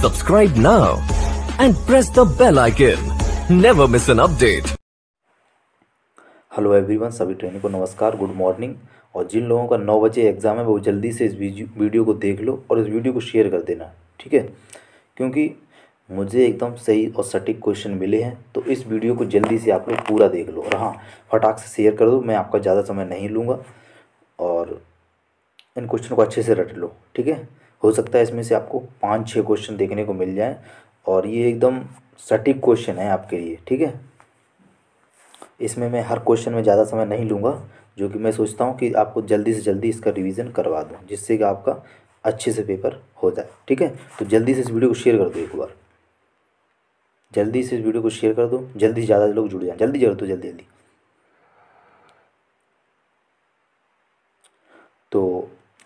Subscribe now and press the bell icon. Never miss an update. Hello everyone सभी training को नमस्कार good morning और जिन लोगों का नौ बजे एग्ज़ाम है वो जल्दी से इस वीडियो को देख लो और इस वीडियो को शेयर कर देना ठीक है क्योंकि मुझे एकदम सही और सटीक क्वेश्चन मिले हैं तो इस वीडियो को जल्दी से आप लोग पूरा देख लो और हाँ फटाक से शेयर कर दो मैं आपका ज़्यादा समय नहीं लूँगा और इन क्वेश्चन को अच्छे से रट लो ठीक है हो सकता है इसमें से आपको पाँच छः क्वेश्चन देखने को मिल जाए और ये एकदम सटीक क्वेश्चन है आपके लिए ठीक है इसमें मैं हर क्वेश्चन में ज़्यादा समय नहीं लूँगा जो कि मैं सोचता हूँ कि आपको जल्दी से जल्दी इसका रिवीजन करवा दूँ जिससे कि आपका अच्छे से पेपर हो जाए ठीक है तो जल्दी से इस वीडियो को शेयर कर दो एक बार जल्दी से इस वीडियो को शेयर कर दो जल्दी से ज़्यादा लोग जुड़ जाएँ जल्दी जरूर दो तो जल्दी जल्दी तो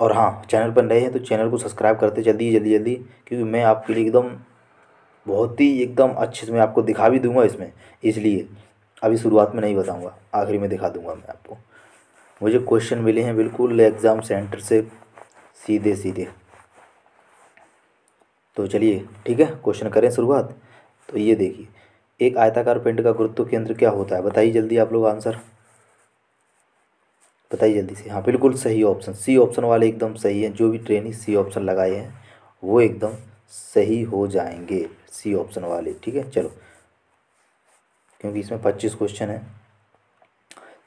और हाँ चैनल पर नए हैं तो चैनल को सब्सक्राइब करते जल्दी जल्दी जल्दी क्योंकि मैं आपके लिए एकदम बहुत ही एकदम अच्छे से मैं आपको दिखा भी दूंगा इसमें इसलिए अभी शुरुआत में नहीं बताऊंगा आखिरी में दिखा दूंगा मैं आपको मुझे क्वेश्चन मिले हैं बिल्कुल एग्ज़ाम सेंटर से सीधे सीधे तो चलिए ठीक है क्वेश्चन करें शुरुआत तो ये देखिए एक आयताकार पिंड का गुरुत्व केंद्र क्या होता है बताइए जल्दी आप लोग आंसर बताइए जल्दी से हाँ बिल्कुल सही ऑप्शन सी ऑप्शन वाले एकदम सही हैं जो भी ट्रेनी सी ऑप्शन लगाए हैं वो एकदम सही हो जाएंगे सी ऑप्शन वाले ठीक है चलो क्योंकि इसमें पच्चीस क्वेश्चन है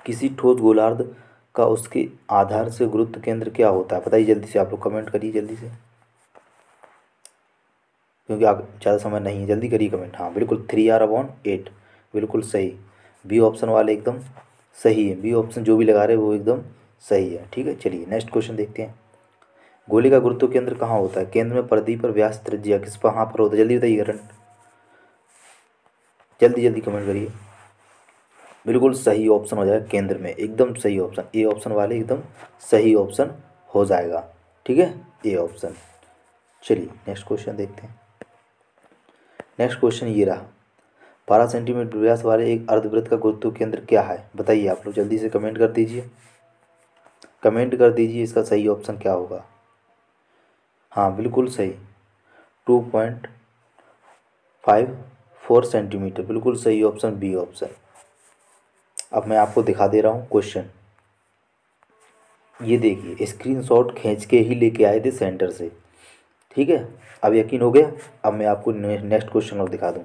किसी ठोस गोलार्ध का उसके आधार से गुरुत्व केंद्र क्या होता है बताइए जल्दी से आप लोग कमेंट करिए जल्दी से क्योंकि आप ज़्यादा समय नहीं है जल्दी करिए कमेंट हाँ बिल्कुल थ्री आर अपॉन एट बिल्कुल सही बी ऑप्शन वाले एकदम सही है बी ऑप्शन जो भी लगा रहे हैं वो एकदम सही है ठीक है चलिए नेक्स्ट क्वेश्चन देखते हैं गोली का गुरुत्व केंद्र कहाँ होता है केंद्र में परिधि पर व्यास त्रिज्या किस पर हाँ पर होता है जल्दी बताइए करण जल्दी जल्दी कमेंट करिए बिल्कुल सही ऑप्शन हो जाएगा केंद्र में एकदम सही ऑप्शन ए ऑप्शन वाले एकदम सही ऑप्शन हो जाएगा ठीक है ए ऑप्शन चलिए नेक्स्ट क्वेश्चन देखते हैं नेक्स्ट क्वेश्चन ये रहा बारह सेंटीमीटर व्यास वाले एक अर्धवृत्त का गुरुत्व केंद्र क्या है बताइए आप लोग जल्दी से कमेंट कर दीजिए कमेंट कर दीजिए इसका सही ऑप्शन क्या होगा हाँ बिल्कुल सही two point five four centimetre बिल्कुल सही ऑप्शन बी ऑप्शन अब मैं आपको दिखा दे रहा हूँ क्वेश्चन ये देखिए स्क्रीनशॉट खींच के ही लेके आए थे सेंटर से ठीक है अब यकीन हो गया अब मैं आपको नेक्स्ट क्वेश्चन और दिखा दूँ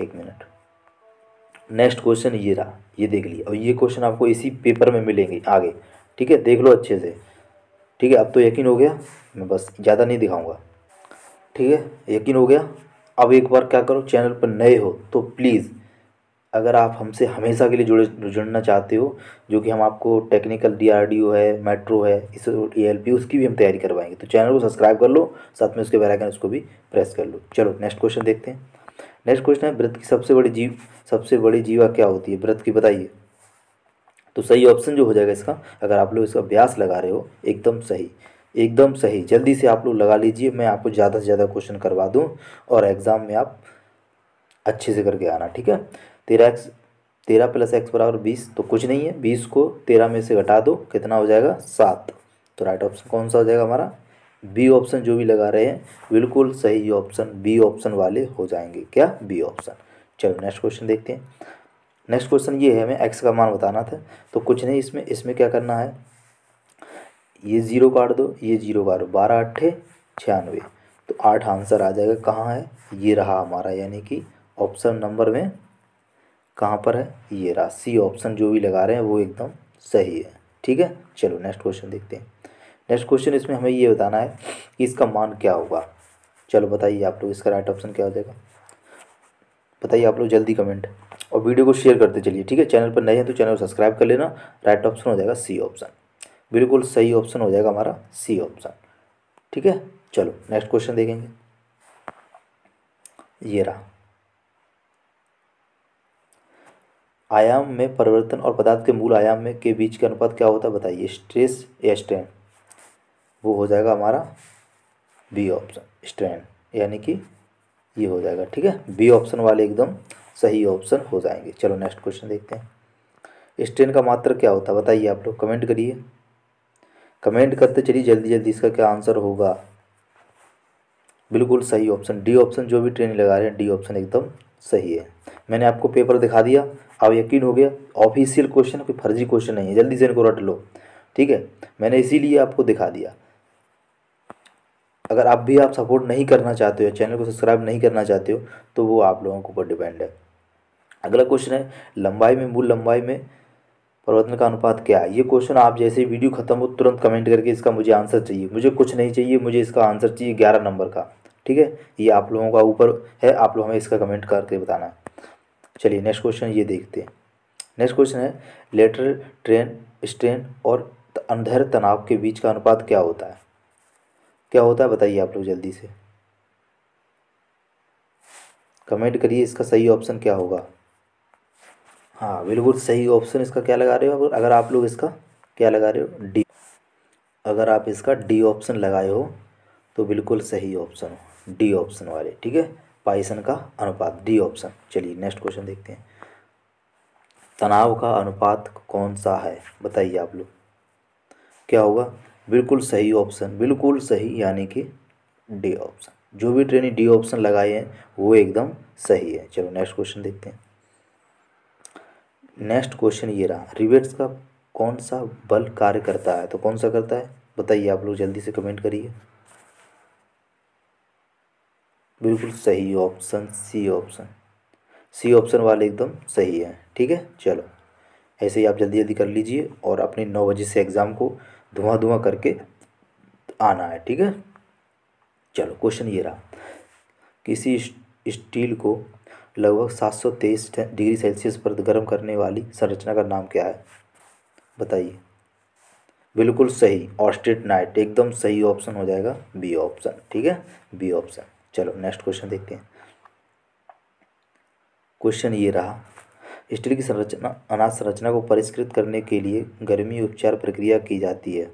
एक मिनट नेक्स्ट क्वेश्चन ये रहा ये देख लिया और ये क्वेश्चन आपको इसी पेपर में मिलेंगे आगे ठीक है देख लो अच्छे से ठीक है अब तो यकीन हो गया मैं बस ज़्यादा नहीं दिखाऊंगा ठीक है यकीन हो गया अब एक बार क्या करो चैनल पर नए हो तो प्लीज़ अगर आप हमसे हमेशा के लिए जुड़े जुड़ना चाहते हो जो कि हम आपको टेक्निकल डी है मेट्रो है इस पी उसकी भी हम तैयारी करवाएंगे तो चैनल को सब्सक्राइब कर लो साथ में उसके बेल उसको भी प्रेस कर लो चलो नेक्स्ट क्वेश्चन देखते हैं नेक्स्ट क्वेश्चन है व्रत की सबसे बड़ी जीव सबसे बड़ी जीवा क्या होती है व्रत की बताइए तो सही ऑप्शन जो हो जाएगा इसका अगर आप लोग इसका अभ्यास लगा रहे हो एकदम सही एकदम सही जल्दी से आप लोग लगा लीजिए मैं आपको ज़्यादा से ज़्यादा क्वेश्चन करवा दूँ और एग्ज़ाम में आप अच्छे से करके आना ठीक है तेरह एक्स तेरह प्लस एक्स बराबर बीस तो कुछ नहीं है बीस को तेरह में से घटा दो कितना हो जाएगा सात तो राइट ऑप्शन कौन सा हो जाएगा हमारा बी ऑप्शन जो भी लगा रहे हैं बिल्कुल सही ऑप्शन बी ऑप्शन वाले हो जाएंगे क्या बी ऑप्शन चलो नेक्स्ट क्वेश्चन देखते हैं नेक्स्ट क्वेश्चन ये है हमें एक्स का मान बताना था तो कुछ नहीं इसमें इसमें क्या करना है ये जीरो काट दो ये जीरो काट दो बारह अट्ठे छियानवे तो आठ आंसर आ जाएगा कहाँ है ये रहा हमारा यानी कि ऑप्शन नंबर में कहाँ पर है ये रहा सी ऑप्शन जो भी लगा रहे हैं वो एकदम सही है ठीक है चलो नेक्स्ट क्वेश्चन देखते हैं नेक्स्ट क्वेश्चन इसमें हमें ये बताना है कि इसका मान क्या होगा चलो बताइए आप लोग इसका राइट ऑप्शन क्या हो जाएगा बताइए आप लोग जल्दी कमेंट और वीडियो को शेयर करते चलिए ठीक है चैनल पर नए हैं तो चैनल को सब्सक्राइब कर लेना राइट ऑप्शन हो जाएगा सी ऑप्शन बिल्कुल सही ऑप्शन हो जाएगा हमारा सी ऑप्शन ठीक है चलो नेक्स्ट क्वेश्चन देखेंगे ये रहा आयाम में परिवर्तन और पदार्थ के मूल आयाम में के बीच का अनुपात क्या होता है बताइए स्ट्रेस या स्ट्रेन वो हो जाएगा हमारा बी ऑप्शन स्ट्रैंड यानी कि ये हो जाएगा ठीक है बी ऑप्शन वाले एकदम सही ऑप्शन हो जाएंगे चलो नेक्स्ट क्वेश्चन देखते हैं स्ट्रेन का मात्र क्या होता है बताइए आप लोग कमेंट करिए कमेंट करते चलिए जल्दी जल्दी इसका क्या आंसर होगा बिल्कुल सही ऑप्शन डी ऑप्शन जो भी ट्रेन लगा रहे हैं डी ऑप्शन एकदम सही है मैंने आपको पेपर दिखा दिया अब यकीन हो गया ऑफिशियल क्वेश्चन कोई फर्जी क्वेश्चन नहीं है जल्दी से इनको रट लो ठीक है मैंने इसीलिए आपको दिखा दिया अगर आप भी आप सपोर्ट नहीं करना चाहते हो चैनल को सब्सक्राइब नहीं करना चाहते हो तो वो आप लोगों के ऊपर डिपेंड है अगला क्वेश्चन है लंबाई में मूल लंबाई में परिवर्तन का अनुपात क्या है ये क्वेश्चन आप जैसे वीडियो खत्म हो तुरंत कमेंट करके इसका मुझे आंसर चाहिए मुझे कुछ नहीं चाहिए मुझे इसका आंसर चाहिए ग्यारह नंबर का ठीक है ये आप लोगों का ऊपर है आप लोग हमें इसका कमेंट करके बताना है चलिए नेक्स्ट क्वेश्चन ये देखते हैं नेक्स्ट क्वेश्चन है लेटर ट्रेन स्ट्रेन और अंधेर तनाव के बीच का अनुपात क्या होता है क्या होता है बताइए आप लोग जल्दी से कमेंट करिए इसका सही ऑप्शन क्या होगा हाँ बिल्कुल सही ऑप्शन इसका क्या लगा रहे हो अगर आप लोग इसका क्या लगा रहे हो डी अगर आप इसका डी ऑप्शन लगाए हो तो बिल्कुल सही ऑप्शन हो डी ऑप्शन वाले ठीक है पाइसन का अनुपात डी ऑप्शन चलिए नेक्स्ट क्वेश्चन देखते हैं तनाव का अनुपात कौन सा है बताइए आप लोग क्या होगा बिल्कुल सही ऑप्शन बिल्कुल सही यानी कि डी ऑप्शन जो भी ट्रेनी डी ऑप्शन लगाए हैं वो एकदम सही है चलो नेक्स्ट क्वेश्चन देखते हैं नेक्स्ट क्वेश्चन ये रहा रिवेट्स का कौन सा बल कार्य करता है तो कौन सा करता है बताइए आप लोग जल्दी से कमेंट करिए बिल्कुल सही option C option C option वाले एकदम सही है ठीक है चलो ऐसे ही आप जल्दी जल्दी कर लीजिए और अपने नौ बजे से एग्ज़ाम को धुआं धुआं करके आना है ठीक है चलो क्वेश्चन ये रहा किसी स्टील को लगभग तेईस डिग्री सेल्सियस पर गर्म करने वाली संरचना का नाम क्या है बताइए बिल्कुल सही ऑस्टेट नाइट एकदम सही ऑप्शन हो जाएगा बी ऑप्शन ठीक है बी ऑप्शन चलो नेक्स्ट क्वेश्चन देखते हैं क्वेश्चन ये रहा स्टील की संरचना अनाज संरचना को परिष्कृत करने के लिए गर्मी उपचार प्रक्रिया की जाती है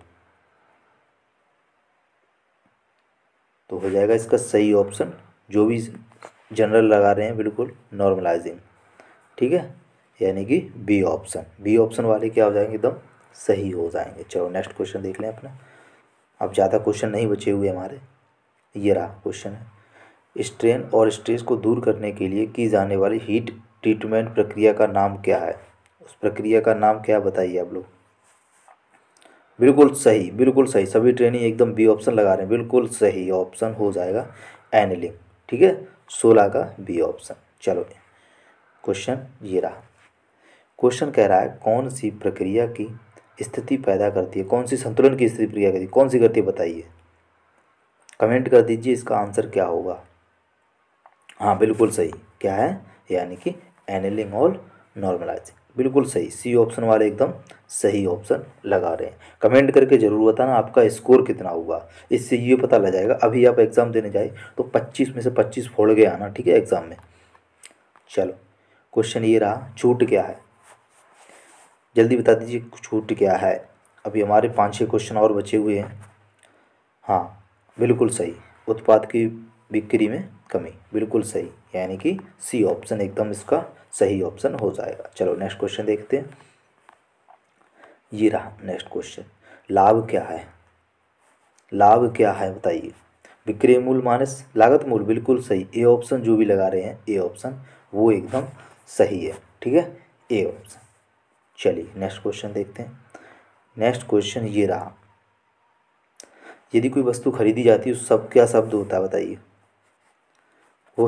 तो हो जाएगा इसका सही ऑप्शन जो भी जनरल लगा रहे हैं बिल्कुल नॉर्मलाइजिंग ठीक है यानी कि बी ऑप्शन बी ऑप्शन वाले क्या हो जाएंगे एकदम सही हो जाएंगे चलो नेक्स्ट क्वेश्चन देख लें अपना अब ज़्यादा क्वेश्चन नहीं बचे हुए हमारे ये रहा क्वेश्चन है स्ट्रेन और स्ट्रेस को दूर करने के लिए की जाने वाली हीट ट्रीटमेंट प्रक्रिया का नाम क्या है उस प्रक्रिया का नाम क्या बताइए आप लोग बिल्कुल सही बिल्कुल सही सभी ट्रेनिंग एकदम बी ऑप्शन लगा रहे हैं बिल्कुल सही ऑप्शन हो जाएगा एनलिंग ठीक है सोलह का बी ऑप्शन चलो क्वेश्चन ये रहा क्वेश्चन कह रहा है कौन सी प्रक्रिया की स्थिति पैदा करती है कौन सी संतुलन की स्थिति प्रक्रिया करती है कौन सी करती है बताइए कमेंट कर दीजिए इसका आंसर क्या होगा हाँ बिल्कुल सही क्या है यानी कि एनिलिंग और नॉर्मलाइजिंग बिल्कुल सही सी ऑप्शन वाले एकदम सही ऑप्शन लगा रहे हैं कमेंट करके ज़रूर बताना आपका स्कोर कितना हुआ इससे ये पता लग जाएगा अभी आप एग्ज़ाम देने जाए तो 25 में से 25 फोड़ गया आना ठीक है एग्ज़ाम में चलो क्वेश्चन ये रहा छूट क्या है जल्दी बता दीजिए छूट क्या है अभी हमारे पाँच छः क्वेश्चन और बचे हुए हैं हाँ बिल्कुल सही उत्पाद की बिक्री में कमी बिल्कुल सही यानी कि सी ऑप्शन एकदम इसका सही ऑप्शन हो जाएगा चलो नेक्स्ट क्वेश्चन देखते हैं ये रहा नेक्स्ट क्वेश्चन लाभ क्या है लाभ क्या है बताइए विक्रय मूल मानस लागत मूल बिल्कुल सही ए ऑप्शन जो भी लगा रहे हैं ए ऑप्शन वो एकदम सही है ठीक है ए ऑप्शन चलिए नेक्स्ट क्वेश्चन देखते हैं नेक्स्ट क्वेश्चन ये रहा यदि कोई वस्तु खरीदी जाती है उस सब क्या शब्द होता है बताइए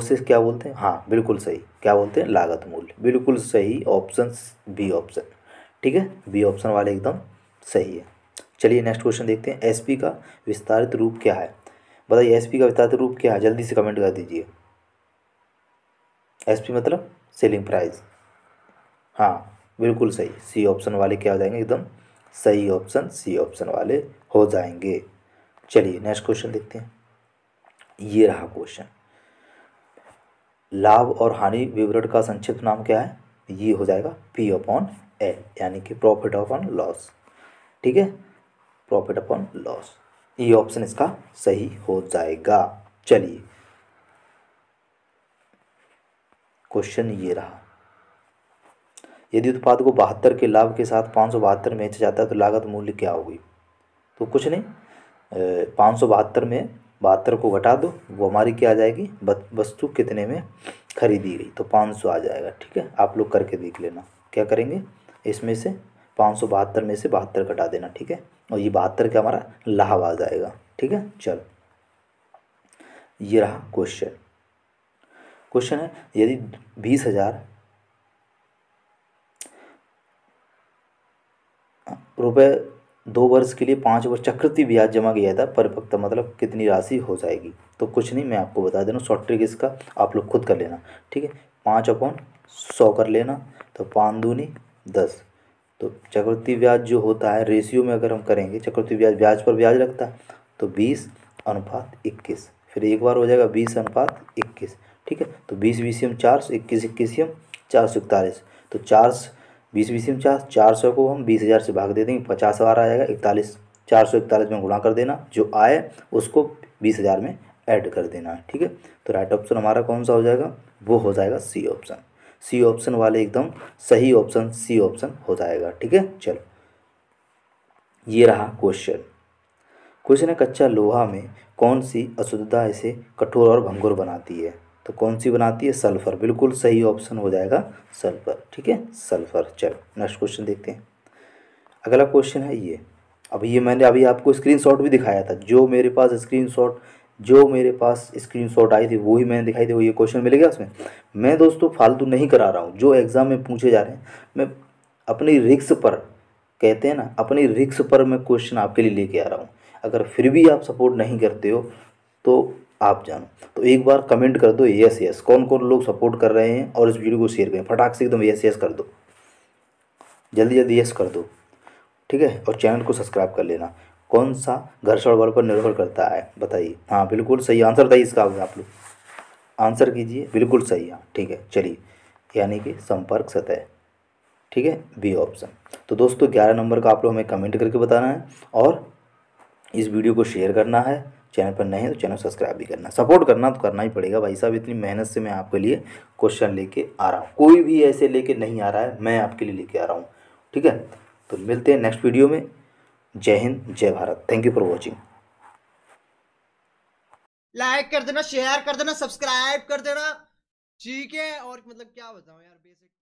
से क्या बोलते हैं हाँ बिल्कुल सही क्या बोलते हैं लागत मूल्य बिल्कुल सही ऑप्शन बी ऑप्शन ठीक है बी ऑप्शन वाले एकदम सही है चलिए नेक्स्ट क्वेश्चन देखते हैं एसपी का विस्तारित रूप क्या है बताइए एसपी का विस्तारित रूप क्या है जल्दी से कमेंट कर दीजिए एसपी मतलब सेलिंग प्राइस हाँ बिल्कुल सही सी ऑप्शन वाले क्या हो जाएंगे एकदम सही ऑप्शन सी ऑप्शन वाले हो जाएंगे चलिए नेक्स्ट क्वेश्चन देखते हैं ये रहा क्वेश्चन लाभ और हानि विवरण का संक्षिप्त नाम क्या है ये हो जाएगा पी अपॉन एल यानी कि प्रॉफिट अपॉन लॉस ठीक है प्रॉफिट अपॉन लॉस ये ऑप्शन इसका सही हो जाएगा चलिए क्वेश्चन ये रहा यदि उत्पाद को बहत्तर के लाभ के साथ पाँच सौ बहत्तर बेचा जाता है तो लागत मूल्य क्या होगी तो कुछ नहीं पाँच सौ बहत्तर में बहत्तर को घटा दो वो हमारी क्या आ जाएगी वस्तु कितने में खरीदी गई तो पाँच सौ आ जाएगा ठीक है आप लोग करके देख लेना क्या करेंगे इसमें से पाँच सौ बहत्तर में से बहत्तर घटा देना ठीक है और ये बहत्तर का हमारा लाभ आ जाएगा ठीक है चल ये रहा क्वेश्चन क्वेश्चन है यदि बीस हजार रुपये दो वर्ष के लिए पाँच वर्ष चक्रति ब्याज जमा किया था परिपक्वता मतलब कितनी राशि हो जाएगी तो कुछ नहीं मैं आपको बता दे रहा हूँ शॉर्ट ट्रिक इसका आप लोग खुद कर लेना ठीक है पाँच अपॉन सौ कर लेना तो पाँच दूनी दस तो चक्रति ब्याज जो होता है रेशियो में अगर हम करेंगे चक्रति ब्याज ब्याज पर ब्याज लगता है तो बीस अनुपात इक्कीस फिर एक बार हो जाएगा बीस अनुपात इक्कीस ठीक है तो बीस बीसीएम चार सौ इक्कीस इक्कीसीएम चार सौ इकतालीस तो चार बीस बीस में चार चार सौ को हम बीस हज़ार से भाग दे देंगे पचास हजार आ जाएगा इकतालीस चार सौ इकतालीस में गुणा कर देना जो आए उसको बीस हज़ार में ऐड कर देना है ठीक है तो राइट ऑप्शन हमारा कौन सा हो जाएगा वो हो जाएगा सी ऑप्शन सी ऑप्शन वाले एकदम सही ऑप्शन सी ऑप्शन हो जाएगा ठीक है चलो ये रहा क्वेश्चन क्वेश्चन है कच्चा लोहा में कौन सी अशुद्धता इसे कठोर और भंगुर बनाती है तो कौन सी बनाती है सल्फर बिल्कुल सही ऑप्शन हो जाएगा सल्फर ठीक है सल्फर चलो नेक्स्ट क्वेश्चन देखते हैं अगला क्वेश्चन है ये अब ये मैंने अभी आपको स्क्रीनशॉट भी दिखाया था जो मेरे पास स्क्रीनशॉट जो मेरे पास स्क्रीनशॉट आई थी वो ही मैंने दिखाई थी वो ये क्वेश्चन मिलेगा उसमें मैं दोस्तों फालतू नहीं करा रहा हूँ जो एग्ज़ाम में पूछे जा रहे हैं मैं अपनी रिक्स पर कहते हैं ना अपनी रिक्स पर मैं क्वेश्चन आपके लिए लेके आ रहा हूँ अगर फिर भी आप सपोर्ट नहीं करते हो तो आप जानो तो एक बार कमेंट कर दो यस यस कौन कौन लोग सपोर्ट कर रहे हैं और इस वीडियो को शेयर करें फटाक से एकदम यस यस कर दो जल्दी जल्दी यस कर दो ठीक है और चैनल को सब्सक्राइब कर लेना कौन सा घर्षण बल पर निर्भर करता है बताइए हाँ बिल्कुल सही आंसर बताइए इसका आप लोग आंसर कीजिए बिल्कुल सही हाँ ठीक है चलिए यानी कि संपर्क सतह ठीक है बी ऑप्शन तो दोस्तों ग्यारह नंबर का आप लोग हमें कमेंट करके बताना है और इस वीडियो को शेयर करना है चैनल पर नए हैं तो चैनल सब्सक्राइब भी करना सपोर्ट करना तो करना ही पड़ेगा भाई साहब इतनी मेहनत से मैं आपके लिए क्वेश्चन लेके आ रहा हूँ कोई भी ऐसे लेके नहीं आ रहा है मैं आपके लिए लेके आ रहा हूँ ठीक है तो मिलते हैं नेक्स्ट वीडियो में जय हिंद जय Bharat thank you for watching like कर देना शेयर कर देना सब्सक्राइब कर देना ठीक है और मतलब क्या बताऊँ यार